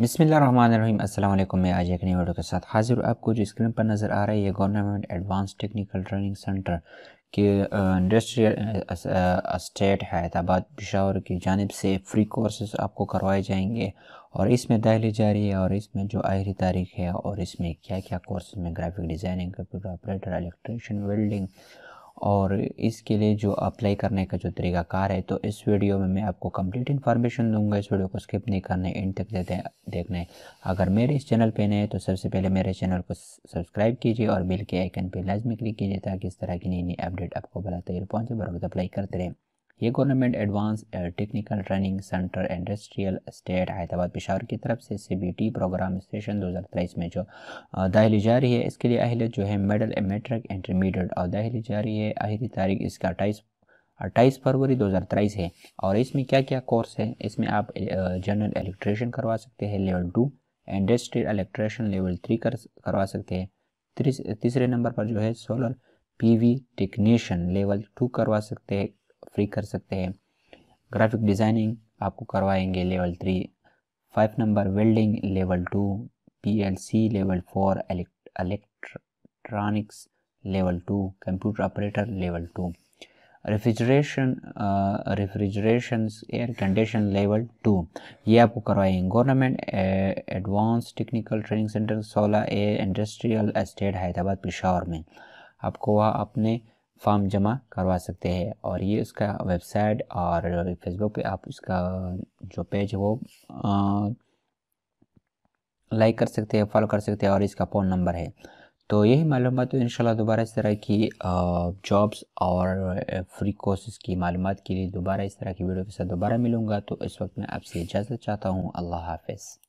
बिसमीम् अल्लाम मैं आज एक नई वीडियो के साथ हाजिर हूँ आपको जो स्क्रीन पर नज़र आ रहा है ये government advance technical training centre के इंडस्ट्रियल स्टेट हैदराबाद पिशावर की जानब से फ्री कोर्सेज आपको करवाए जाएंगे और इसमें दाखिले जारी है और इसमें जो आखिरी तारीख है और इसमें क्या क्या कोर्सेज में graphic designing computer operator electrician welding और इसके लिए जो अप्लाई करने का जो तरीकाकार है तो इस वीडियो में मैं आपको कंप्लीट इन्फॉर्मेशन दूंगा इस वीडियो को स्किप नहीं करने एंड तक देते हैं देखने अगर मेरे इस चैनल पे नए हैं तो सबसे पहले मेरे चैनल को सब्सक्राइब कीजिए और बिल के आइकन पर लाजमी क्लिक कीजिए ताकि इस तरह की नई नई अपडेट आपको बताते पहुँचे बर अप्लाई करते रहें ये government advance technical training centre industrial state Hyderabad Peshawar की तरफ से सी प्रोग्राम हज़ार 2023 में जो uh, जा जारी है इसके लिए अहलियत जो है मेडल मेट्रिक इंटरमीडिएट और जा जारी है आखिरी तारीख इसका अट्ठाईस अट्ठाईस फरवरी 2023 है और इसमें क्या क्या कोर्स है इसमें आप जनरल uh, इलेक्ट्रेशन करवा सकते हैं level two industrial electrician level three कर करवा सकते हैं तीसरे नंबर पर जो है solar PV technician level two करवा सकते हैं फ्री कर सकते हैं ग्राफिक डिज़ाइनिंग आपको करवाएंगे level three five number welding level two PLC level four electronics level two computer operator level two refrigeration refrigeration air condition level two ये आपको करवाएंगे government advance technical training centre सोलह A industrial estate Hyderabad Peshawar में आपको वह अपने form जमा करवा सकते हैं और ये उसका वेबसाइट और फेसबुक पे आप उसका जो पेज है वो लाइक कर सकते हैं फॉलो कर सकते हैं और इसका फ़ोन नंबर है तो यही मालूम तो इन दोबारा इस तरह की जॉब्स और फ्री कोर्सेज की मालूम के लिए दोबारा इस तरह की वीडियो के साथ दोबारा मिलूँगा तो इस वक्त मैं आपसे इजाज़त चाहता हूँ अल्लाह हाफिज़